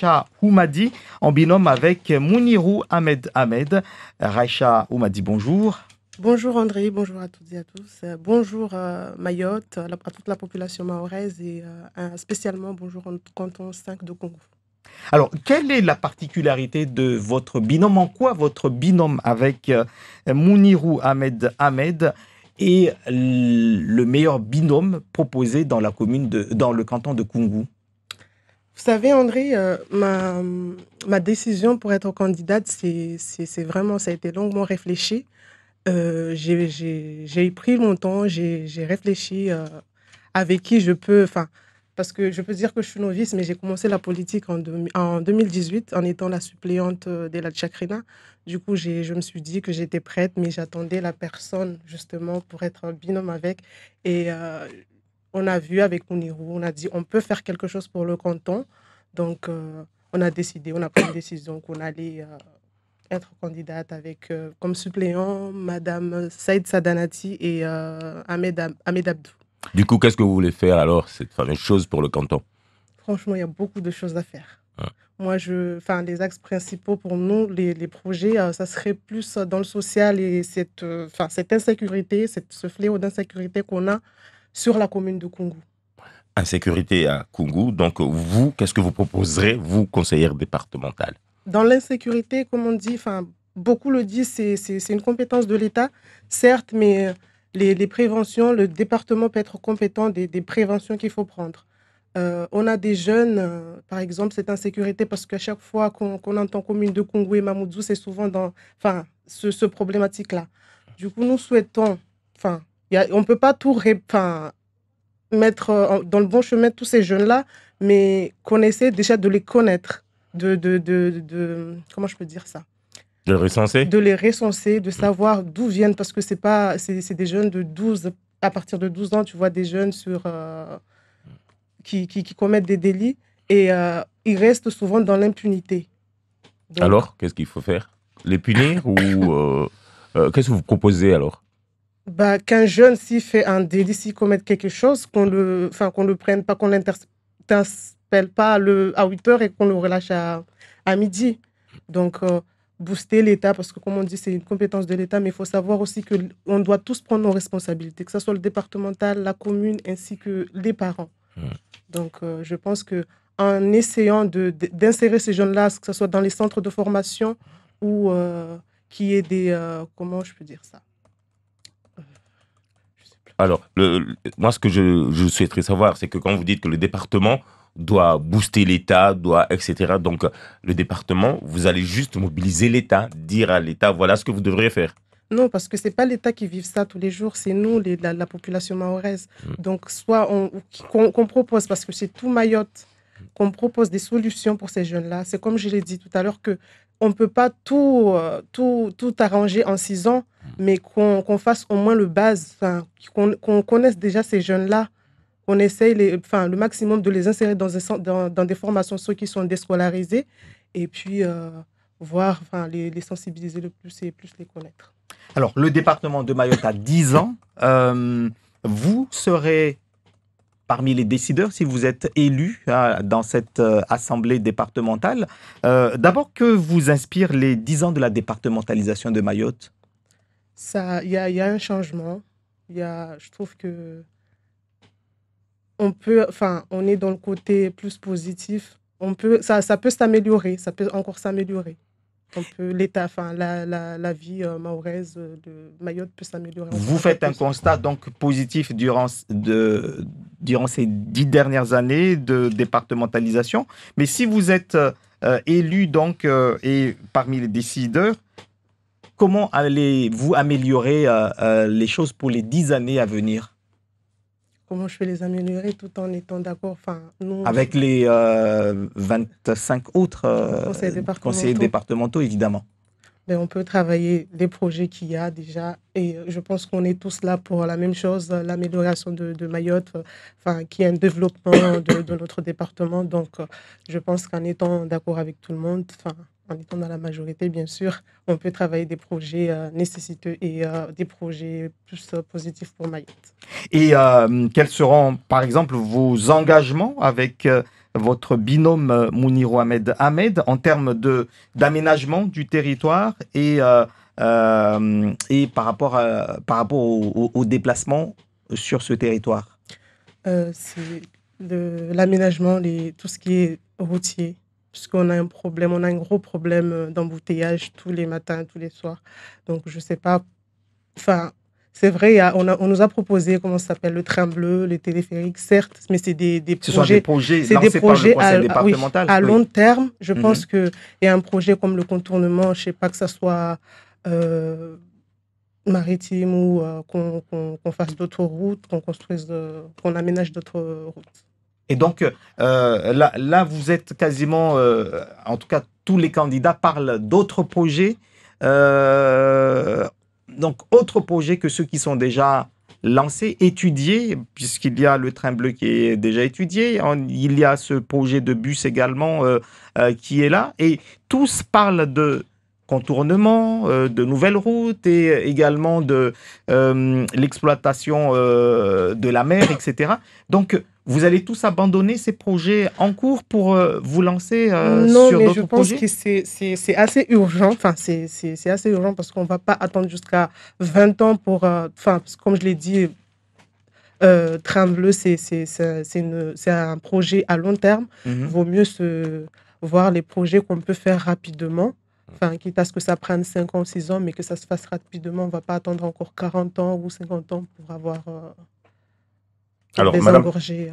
Raisha Oumadi, en binôme avec Mounirou Ahmed Ahmed. Raisha Oumadi, bonjour. Bonjour André, bonjour à toutes et à tous. Bonjour euh, Mayotte, à toute la population mahoraise et euh, spécialement bonjour au canton 5 de Congo. Alors, quelle est la particularité de votre binôme En quoi votre binôme avec euh, Mounirou Ahmed Ahmed est le meilleur binôme proposé dans la commune de, dans le canton de Congo vous savez, André, euh, ma, ma, décision pour être candidate, c'est vraiment, ça a été longuement réfléchi. Euh, j'ai pris mon temps, j'ai réfléchi euh, avec qui je peux, enfin, parce que je peux dire que je suis novice, mais j'ai commencé la politique en, en, 2018 en étant la suppléante de la Chakrina. Du coup, je me suis dit que j'étais prête, mais j'attendais la personne justement pour être un binôme avec. Et on a vu avec Mounirou, on a dit on peut faire quelque chose pour le canton. Donc, euh, on a décidé, on a pris une décision qu'on allait euh, être candidate avec euh, comme suppléant Madame Saïd Sadanati et Ahmed, Ahmed, Abdou. Du coup, qu'est-ce que vous voulez faire alors, cette fameuse chose pour le canton Franchement, il y a beaucoup de choses à faire. Ah. Moi, je, enfin, les axes principaux pour nous, les, projets, ça serait plus dans le social et cette, cette insécurité, ce fléau d'insécurité qu'on a, sur la commune de Kungu. Insécurité à Kungu, donc vous, qu'est-ce que vous proposerez, vous, conseillère départementale Dans l'insécurité, comme on dit, beaucoup le disent, c'est une compétence de l'État, certes, mais euh, les, préventions, le département peut être compétent des, préventions qu'il faut prendre. Euh, on a des jeunes, euh, par exemple, cette insécurité, parce qu'à chaque fois qu'on entend commune de Congo et Mamoudzou, c'est souvent dans ce, ce problématique-là. Du coup, nous souhaitons, enfin, on ne peut pas tout mettre euh, dans le bon chemin tous ces jeunes-là, mais qu'on essaie déjà de les connaître, de, de, de, de comment je peux dire ça de, les recenser. de les recenser, de savoir d'où viennent, parce que c'est pas, c'est des jeunes de 12, à partir de 12 ans, tu vois des jeunes sur, euh, qui, qui, commettent des délits et euh, ils restent souvent dans l'impunité. Alors, qu'est-ce qu'il faut faire Les punir ou qu'est-ce que vous proposez alors bah, qu'un jeune, s'il fait un délit, s'il commet quelque chose, qu'on le, qu'on le prenne pas, qu'on l'interpelle pas le, à 8 heures et qu'on le relâche à, midi. Donc, euh, booster l'État, parce que comme on dit, c'est une compétence de l'État, mais il faut savoir aussi qu'on doit tous prendre nos responsabilités, que ce soit le départemental, la commune, ainsi que les parents. Donc, euh, je pense que en essayant d'insérer ces jeunes-là, que ce soit dans les centres de formation ou euh, qu'il qui est des... comment je peux dire ça alors, moi, ce que je, souhaiterais savoir, c'est que quand vous dites que le département doit booster l'État, doit, etc. Donc, le département, vous allez juste mobiliser l'État, dire à l'État, voilà ce que vous devrez faire. Non, parce que ce n'est pas l'État qui vit ça tous les jours, c'est nous, la, population mahoraise. Hmm. Donc, soit qu'on propose, parce que c'est tout Mayotte, qu'on propose des solutions pour ces jeunes-là. C'est comme je l'ai dit tout à l'heure, que on ne peut pas tout, euh, tout, tout arranger en six ans mais qu'on fasse au moins le base, qu'on connaisse déjà ces jeunes-là, qu'on essaye le maximum de les insérer dans, dans, des formations, ceux qui sont déscolarisés, et puis euh, voir, les, sensibiliser le plus et plus les connaître. Alors, le département de Mayotte a 10 ans. Euh, vous serez parmi les décideurs si vous êtes élu euh, dans cette assemblée départementale. D'abord, que vous inspire les 10 ans de la départementalisation de Mayotte ça, il y a, un changement. Y a, je trouve que on peut, enfin, on est dans le côté plus positif. On peut, ça, ça peut s'améliorer, ça peut encore s'améliorer. On peut l'état, enfin, la, la, la vie euh, maoraise de Mayotte peut s'améliorer. Vous faites un constat donc positif durant de, durant ces dix dernières années de départementalisation, mais si vous êtes euh, élu donc euh, et parmi les décideurs, Comment allez-vous améliorer euh, euh, les choses pour les dix années à venir Comment je vais les améliorer tout en étant d'accord enfin, Avec les 25 euh, autres conseillers départementaux. évidemment. Mais ben, on peut travailler les projets qu'il y a déjà. Et je pense qu'on est tous là pour la même chose, l'amélioration de, Mayotte, enfin, qui est un développement de, de, notre département. Donc, je pense qu'en étant d'accord avec tout le monde, enfin, en est dans la majorité, bien sûr, on peut travailler des projets euh, nécessiteux et euh, des projets plus euh, positifs pour Mayotte. Et quels seront, par exemple, vos engagements avec votre binôme Mouniro Ahmed Ahmed en termes d'aménagement du territoire et, et par rapport, à, par rapport au, déplacement sur ce territoire C'est l'aménagement, tout ce qui est routier, puisqu'on a un problème, on a un gros problème euh, d'embouteillage tous les matins, tous les soirs. Donc, je ne sais pas. Enfin, c'est vrai, on, nous a proposé, comment ça s'appelle, le train bleu, les téléphériques, certes, mais c'est des, des projets. des c'est des projets à, long terme. Je mhm. pense qu'il y a un projet comme le contournement, je ne sais pas que ça soit. Euh, maritime ou euh, qu'on fasse d'autres routes, qu'on construise, qu'on aménage d'autres routes. Et donc euh, là, vous êtes quasiment, euh, en tout cas, tous les candidats parlent d'autres projets, euh, donc autres projets que ceux qui sont déjà lancés, étudiés, puisqu'il y a le train bleu qui est déjà étudié, il y a ce projet de bus également qui est là, et tous parlent de, contournement, de nouvelles routes et également de l'exploitation de la mer, etc. Donc, vous allez tous abandonner ces projets en cours pour euh, vous lancer euh, sur d'autres projets Non, mais je pense que c'est assez urgent. Enfin, c'est assez urgent parce qu'on ne va pas attendre jusqu'à 20 ans pour... Euh, enfin, comme je l'ai dit, euh, Train Bleu, c'est un projet à long terme. Il mhm. Vaut mieux se, voir les projets qu'on peut faire rapidement. Enfin, quitte à ce que ça prenne 5 ans, 6 ans, mais que ça se fasse rapidement. On ne va pas attendre encore 40 ans ou 50 ans pour avoir... Alors, madame, euh.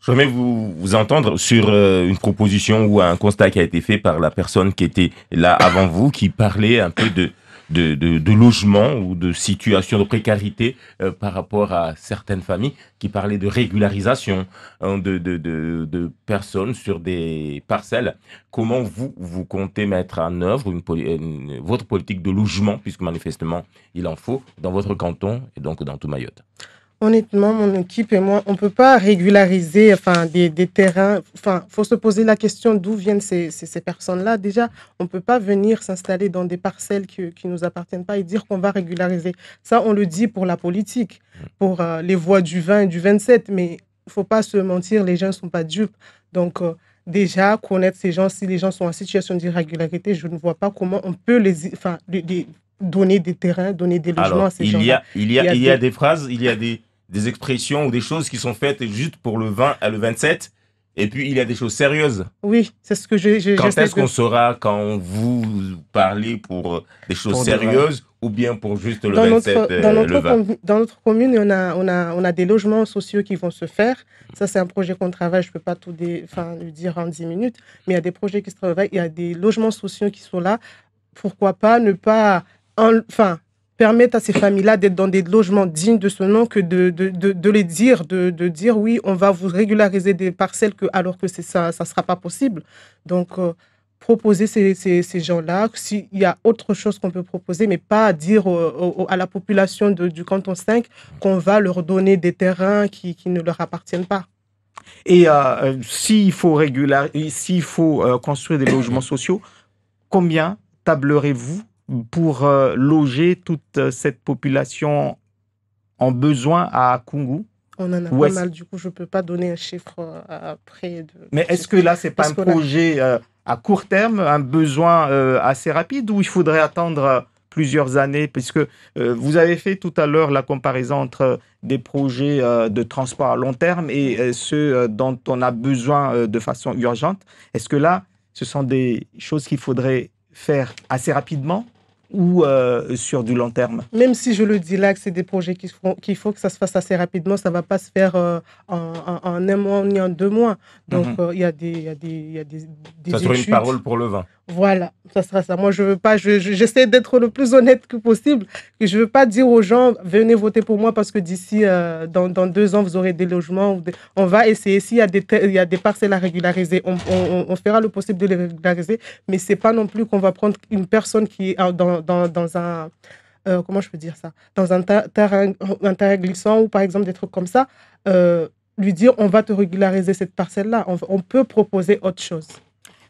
je vais vous, entendre sur euh, une proposition ou un constat qui a été fait par la personne qui était là avant vous, qui parlait un peu de, de, logement ou de situation de précarité euh, par rapport à certaines familles qui parlait de régularisation hein, de, de, de, personnes sur des parcelles. Comment vous, vous comptez mettre en œuvre votre politique de logement, puisque manifestement il en faut, dans votre canton et donc dans tout Mayotte Honnêtement, mon équipe et moi, on ne peut pas régulariser enfin, des, terrains. Enfin, il faut se poser la question d'où viennent ces, ces, personnes-là. Déjà, on ne peut pas venir s'installer dans des parcelles qui ne nous appartiennent pas et dire qu'on va régulariser. Ça, on le dit pour la politique, pour euh, les voix du 20 et du 27, mais il ne faut pas se mentir, les gens ne sont pas dupes. Donc, euh, déjà, connaître ces gens, si les gens sont en situation d'irrégularité, je ne vois pas comment on peut les, enfin, donner des terrains, donner des logements à ces gens-là. Il, il y a, il il y a des phrases, il y a des des expressions ou des choses qui sont faites juste pour le 20 à le 27. Et puis, il y a des choses sérieuses. Oui, c'est ce que j'ai... Quand est-ce qu'on saura quand vous parlez pour euh, des choses sérieuses ou bien pour juste le dans 27 notre, euh, dans, 20. dans notre commune, on a, on, a, on a des logements sociaux qui vont se faire. Ça, c'est un projet qu'on travaille. Je ne peux pas tout dire en 10 minutes. Mais il y a des projets qui se travaillent. Il y a des logements sociaux qui sont là. Pourquoi pas ne pas... Enfin, permettre à ces familles-là d'être dans des logements dignes de ce nom que de, de, de, les dire, de, de, dire oui, on va vous régulariser des parcelles que, alors que ça ne sera pas possible. Donc, euh, proposer ces, ces, gens-là, s'il y a autre chose qu'on peut proposer, mais pas dire à la population du canton 5 qu'on va leur donner des terrains qui, qui ne leur appartiennent pas. Et euh, s'il faut, régular... s'il faut euh, construire des logements sociaux, combien tablerez-vous pour euh, loger toute euh, cette population en besoin à Kungu on en a pas mal, du coup, je ne peux pas donner un chiffre après. Euh, de... Mais est-ce que là, ce n'est pas un projet à court terme, un besoin assez rapide, ou il faudrait attendre plusieurs années, puisque vous avez fait tout à l'heure la comparaison entre des projets de transport à long terme et ceux dont on a besoin de façon urgente. Est-ce que là, ce sont des choses qu'il faudrait faire assez rapidement ou euh, sur du long terme Même si je le dis là que c'est des projets qu'il faut, qu'il faut que ça se fasse assez rapidement, ça ne va pas se faire euh, en, un mois ni en deux mois. Donc mhm. euh, il y a des, y y a des, Ça sera une parole pour le vin. Voilà, ça sera ça. Moi, je veux pas, j'essaie d'être le plus honnête que possible. Je ne veux pas dire aux gens, venez voter pour moi parce que d'ici, dans, dans, deux ans, vous aurez des logements. On va essayer. S'il y, a des, y a des parcelles à régulariser, on, on fera le possible de les régulariser. Mais ce n'est pas non plus qu'on va prendre une personne qui est dans, dans, un. Euh, comment je peux dire ça Dans un, terrain, terrain glissant ou par exemple des trucs comme ça, euh, lui dire on va te régulariser cette parcelle-là. On, peut proposer autre chose.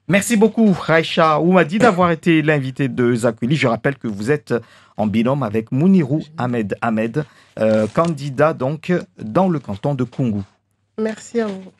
Merci beaucoup, Raïcha Oumadi, d'avoir été l'invité de Zakwili Je rappelle que vous êtes en binôme avec Mounirou Ahmed Ahmed, euh, candidat donc dans le canton de Kungu. Merci à vous.